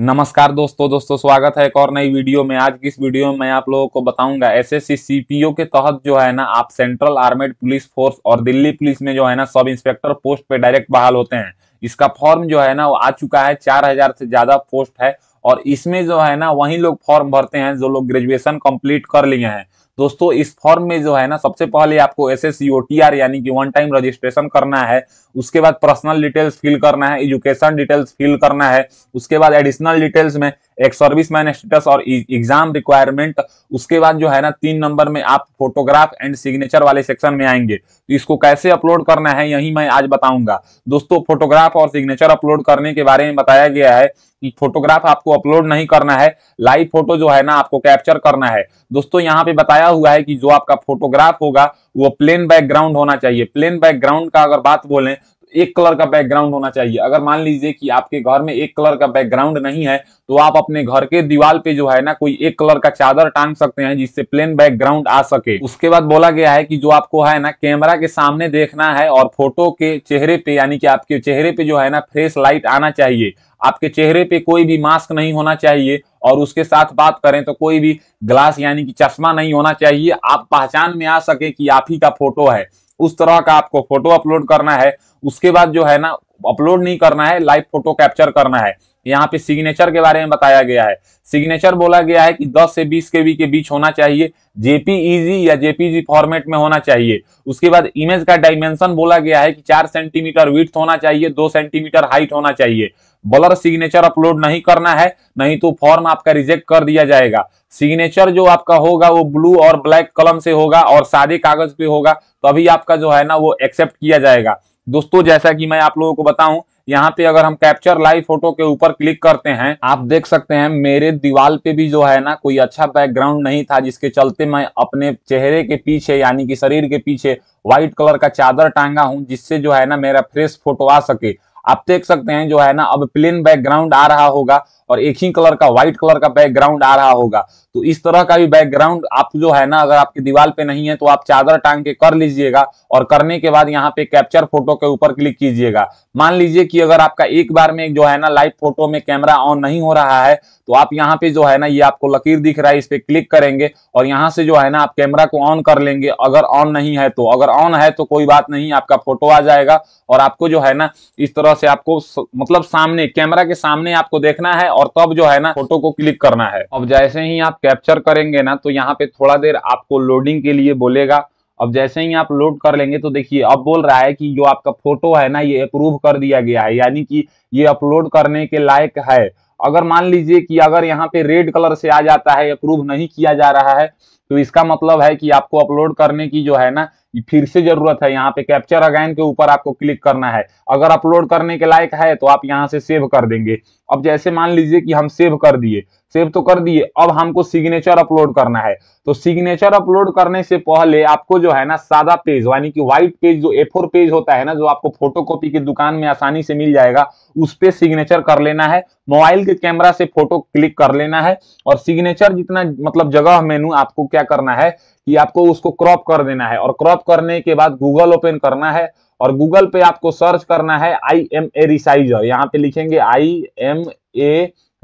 नमस्कार दोस्तों दोस्तों स्वागत है एक और नई वीडियो में आज की इस वीडियो में मैं आप लोगों को बताऊंगा एस एस के तहत जो है ना आप सेंट्रल आर्मेड पुलिस फोर्स और दिल्ली पुलिस में जो है ना सब इंस्पेक्टर पोस्ट पे डायरेक्ट बहाल होते हैं इसका फॉर्म जो है ना वो आ चुका है चार हजार से ज्यादा पोस्ट है और इसमें जो है ना वही लोग फॉर्म भरते हैं जो लोग ग्रेजुएशन कंप्लीट कर लिए हैं दोस्तों इस फॉर्म में जो है ना सबसे पहले आपको एस एस यानी कि वन टाइम रजिस्ट्रेशन करना है उसके बाद पर्सनल डिटेल्स फिल करना है एजुकेशन डिटेल्स फिल करना है उसके बाद एडिशनल डिटेल्स में एक सर्विस मैन स्टेटस और एग्जाम e- रिक्वायरमेंट उसके बाद जो है ना तीन नंबर में आप फोटोग्राफ एंड सिग्नेचर वाले सेक्शन में आएंगे तो इसको कैसे अपलोड करना है यही मैं आज बताऊंगा दोस्तों फोटोग्राफ और सिग्नेचर अपलोड करने के बारे में बताया गया है कि फोटोग्राफ आपको अपलोड नहीं करना है लाइव फोटो जो है ना आपको कैप्चर करना है दोस्तों यहाँ पे बताया हुआ है कि जो आपका फोटोग्राफ होगा वो प्लेन बैकग्राउंड होना चाहिए प्लेन बैकग्राउंड का अगर बात बोलें एक कलर का बैकग्राउंड होना चाहिए अगर मान लीजिए कि आपके घर में एक कलर का बैकग्राउंड नहीं है तो आप अपने घर के दीवार पे जो है ना कोई एक कलर का चादर टांग सकते हैं जिससे प्लेन बैकग्राउंड आ सके उसके बाद बोला गया है कि जो आपको है ना कैमरा के सामने देखना है और फोटो के चेहरे पे यानी कि आपके चेहरे पे जो है ना फ्रेश लाइट आना चाहिए आपके चेहरे पे कोई भी मास्क नहीं होना चाहिए और उसके साथ बात करें तो कोई भी ग्लास यानी कि चश्मा नहीं होना चाहिए आप पहचान में आ सके कि आप ही का फोटो है उस तरह का आपको फोटो अपलोड करना है उसके बाद जो है ना अपलोड नहीं करना है लाइव फोटो कैप्चर करना है यहाँ पे सिग्नेचर के बारे में बताया गया है सिग्नेचर बोला गया है कि 10 से 20 के बी के बीच होना चाहिए जेपीईजी या जेपीजी फॉर्मेट में होना चाहिए उसके बाद इमेज का डायमेंशन बोला गया है कि 4 सेंटीमीटर विथ होना चाहिए 2 सेंटीमीटर हाइट होना चाहिए ब्लर सिग्नेचर अपलोड नहीं करना है नहीं तो फॉर्म आपका रिजेक्ट कर दिया जाएगा सिग्नेचर जो आपका होगा वो ब्लू और ब्लैक कलम से होगा और सादे कागज पे होगा तो अभी आपका जो है ना वो एक्सेप्ट किया जाएगा दोस्तों जैसा कि मैं आप लोगों को बताऊं यहाँ पे अगर हम कैप्चर लाइव फोटो के ऊपर क्लिक करते हैं आप देख सकते हैं मेरे दीवार पे भी जो है ना कोई अच्छा बैकग्राउंड नहीं था जिसके चलते मैं अपने चेहरे के पीछे यानी कि शरीर के पीछे व्हाइट कलर का चादर टांगा हूँ जिससे जो है ना मेरा फ्रेश फोटो आ सके आप देख सकते हैं जो है ना अब प्लेन बैकग्राउंड आ रहा होगा और एक ही कलर का व्हाइट कलर का बैकग्राउंड आ रहा होगा तो इस तरह का भी बैकग्राउंड आप जो है ना अगर आपकी दीवार पे नहीं है तो आप चादर टांग के कर लीजिएगा और करने के बाद यहाँ पे कैप्चर फोटो के ऊपर क्लिक कीजिएगा मान लीजिए कि अगर आपका एक बार में जो है ना लाइव फोटो में कैमरा ऑन नहीं हो रहा है तो आप यहाँ पे जो है ना ये आपको लकीर दिख रहा है इस पर क्लिक करेंगे और यहाँ से जो है ना आप कैमरा को ऑन कर लेंगे अगर ऑन नहीं है तो अगर ऑन है तो कोई बात नहीं आपका फोटो आ जाएगा और आपको जो है ना इस तरह से आपको मतलब सामने कैमरा के सामने आपको देखना है और तब जो है ना फोटो को क्लिक करना है अब जैसे ही आप कैप्चर करेंगे ना तो यहाँ पे थोड़ा देर आपको लोडिंग के लिए बोलेगा अब जैसे ही आप लोड कर लेंगे तो देखिए अब बोल रहा है कि जो आपका फोटो है ना ये अप्रूव कर दिया गया है यानी कि ये अपलोड करने के लायक है अगर मान लीजिए कि अगर यहाँ पे रेड कलर से आ जाता है अप्रूव नहीं किया जा रहा है तो इसका मतलब है कि आपको अपलोड करने की जो है ना फिर से जरूरत है यहाँ पे कैप्चर अगैन के ऊपर आपको क्लिक करना है अगर अपलोड करने के लायक है तो आप यहाँ से सेव कर देंगे अब जैसे मान लीजिए कि हम सेव कर दिए सेव तो कर दिए अब हमको सिग्नेचर अपलोड करना है तो सिग्नेचर अपलोड करने से पहले आपको जो है ना सादा पेज यानी कि व्हाइट पेज जो ए पेज होता है ना जो आपको फोटोकॉपी की दुकान में आसानी से मिल जाएगा उस पे सिग्नेचर कर लेना है मोबाइल के कैमरा से फोटो क्लिक कर लेना है और सिग्नेचर जितना मतलब जगह मेनू आपको क्या करना है कि आपको उसको क्रॉप कर देना है और क्रॉप करने के बाद गूगल ओपन करना है और गूगल पे आपको सर्च करना है आई एम ए रिसाइजर यहाँ पे लिखेंगे आई एम ए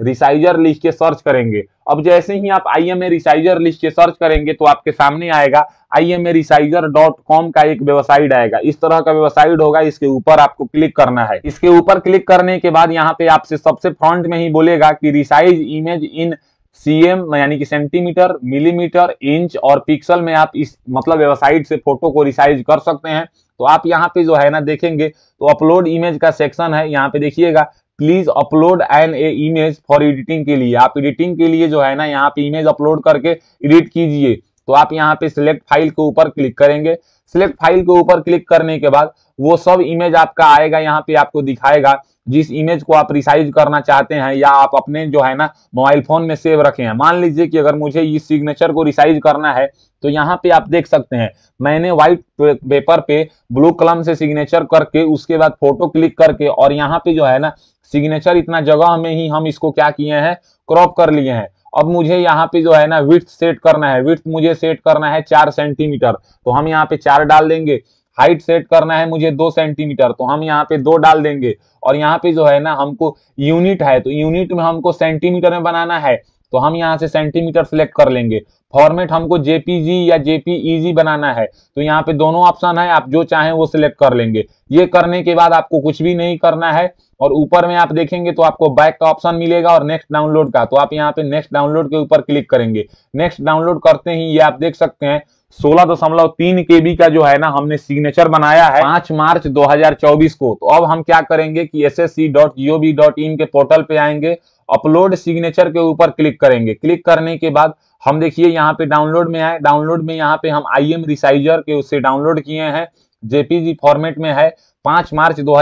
रिसाइजर लिख के सर्च करेंगे अब जैसे ही आप आई एम ए रिसाइजर लिख के सर्च करेंगे तो आपके सामने आएगा I M A resizer dot com का एक वेबसाइट आएगा इस तरह का वेबसाइट होगा इसके ऊपर आपको क्लिक करना है इसके ऊपर क्लिक करने के बाद यहाँ पे आपसे सबसे फ्रंट में ही बोलेगा कि रिसाइज इमेज इन एम यानी कि सेंटीमीटर मिलीमीटर इंच और पिक्सल में आप इस मतलब वेबसाइट से फोटो को रिसाइज कर सकते हैं तो आप यहाँ पे जो है ना देखेंगे तो अपलोड इमेज का सेक्शन है यहाँ पे देखिएगा please upload an a image for editing के लिए आप एडिटिंग के लिए जो है ना यहाँ पे इमेज अपलोड करके एडिट कीजिए तो आप यहाँ पे सिलेक्ट फाइल के ऊपर क्लिक करेंगे सिलेक्ट फाइल के ऊपर क्लिक करने के बाद वो सब इमेज आपका आएगा यहाँ पे आपको दिखाएगा जिस इमेज को आप रिसाइज करना चाहते हैं या आप अपने जो है ना मोबाइल फोन में सेव रखे हैं मान लीजिए कि अगर मुझे इस सिग्नेचर को रिसाइज करना है तो यहाँ पे आप देख सकते हैं मैंने व्हाइट पेपर पे ब्लू कलम से सिग्नेचर करके उसके बाद फोटो क्लिक करके और यहाँ पे जो है ना सिग्नेचर इतना जगह में ही हम इसको क्या किए हैं क्रॉप कर लिए हैं अब मुझे यहाँ पे जो है ना विथ सेट करना है विथ मुझे सेट करना है चार सेंटीमीटर तो हम यहाँ पे चार डाल देंगे हाइट सेट करना है मुझे दो सेंटीमीटर तो हम यहाँ पे दो डाल देंगे और यहाँ पे जो है ना हमको यूनिट है तो यूनिट में हमको सेंटीमीटर में बनाना है तो हम यहाँ से सेंटीमीटर सेलेक्ट कर लेंगे फॉर्मेट हमको जेपीजी या जेपीईजी बनाना है तो यहाँ पे दोनों ऑप्शन है आप जो चाहें वो सिलेक्ट कर लेंगे ये करने के बाद आपको कुछ भी नहीं करना है और ऊपर में आप देखेंगे तो आपको बैक का ऑप्शन मिलेगा और नेक्स्ट डाउनलोड का तो आप यहाँ पे नेक्स्ट डाउनलोड के ऊपर क्लिक करेंगे नेक्स्ट डाउनलोड करते ही ये आप देख सकते हैं सोलह दशमलव तीन के बी का जो है ना हमने सिग्नेचर बनाया है पांच मार्च 2024 को तो अब हम क्या करेंगे कि S S C dot dot in के पोर्टल पे आएंगे अपलोड सिग्नेचर के ऊपर क्लिक करेंगे क्लिक करने के बाद हम देखिए यहाँ पे डाउनलोड में आए डाउनलोड में यहाँ पे हम आई एम रिसाइजर के उससे डाउनलोड किए हैं जेपीजी फॉर्मेट में है पांच मार्च दो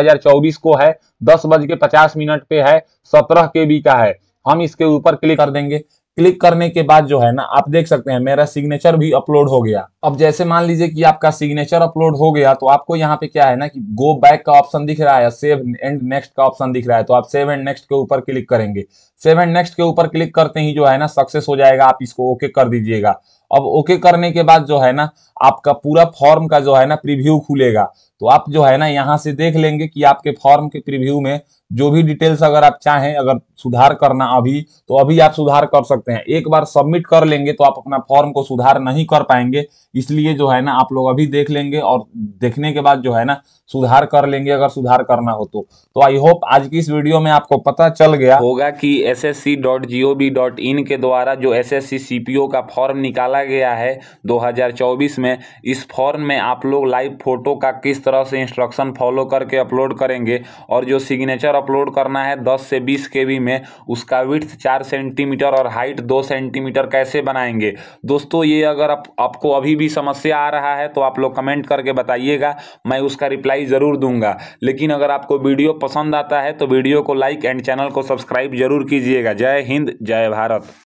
को है दस बज के पचास मिनट पे है सत्रह के बी का है हम इसके ऊपर क्लिक कर देंगे क्लिक करने के बाद जो है ना आप देख सकते हैं मेरा सिग्नेचर भी अपलोड हो गया अब जैसे मान लीजिए कि आपका सिग्नेचर अपलोड हो गया तो आपको यहाँ पे क्या है ना कि गो बैक का ऑप्शन दिख रहा है सेव एंड नेक्स्ट का ऑप्शन दिख रहा है तो आप सेव एंड नेक्स्ट के ऊपर क्लिक करेंगे सेव एंड नेक्स्ट के ऊपर क्लिक करते ही जो है ना सक्सेस हो जाएगा आप इसको ओके कर दीजिएगा अब ओके करने के बाद जो है ना आपका पूरा फॉर्म का जो है ना प्रीव्यू खुलेगा तो आप जो है ना यहाँ से देख लेंगे कि आपके फॉर्म के प्रीव्यू में जो भी डिटेल्स अगर आप चाहें अगर सुधार करना अभी तो अभी आप सुधार कर सकते हैं एक बार सबमिट कर लेंगे तो आप अपना फॉर्म को सुधार नहीं कर पाएंगे इसलिए जो है ना आप लोग अभी देख लेंगे और देखने के बाद जो है ना सुधार कर लेंगे अगर सुधार करना हो तो तो आई होप आज की इस वीडियो में आपको पता चल गया होगा कि S S C dot G O dot in के द्वारा जो S S C C P O का फॉर्म निकाला गया है दो हजार चौबीस में इस फॉर्म में आप लोग लाइव फोटो का किस तरह तरह से इंस्ट्रक्शन फॉलो करके अपलोड करेंगे और जो सिग्नेचर अपलोड करना है दस से बीस के में उसका विथ चार सेंटीमीटर और हाइट दो सेंटीमीटर कैसे बनाएंगे दोस्तों ये अगर आप, आपको अभी भी समस्या आ रहा है तो आप लोग कमेंट करके बताइएगा मैं उसका रिप्लाई ज़रूर दूंगा लेकिन अगर आपको वीडियो पसंद आता है तो वीडियो को लाइक एंड चैनल को सब्सक्राइब जरूर कीजिएगा जय हिंद जय भारत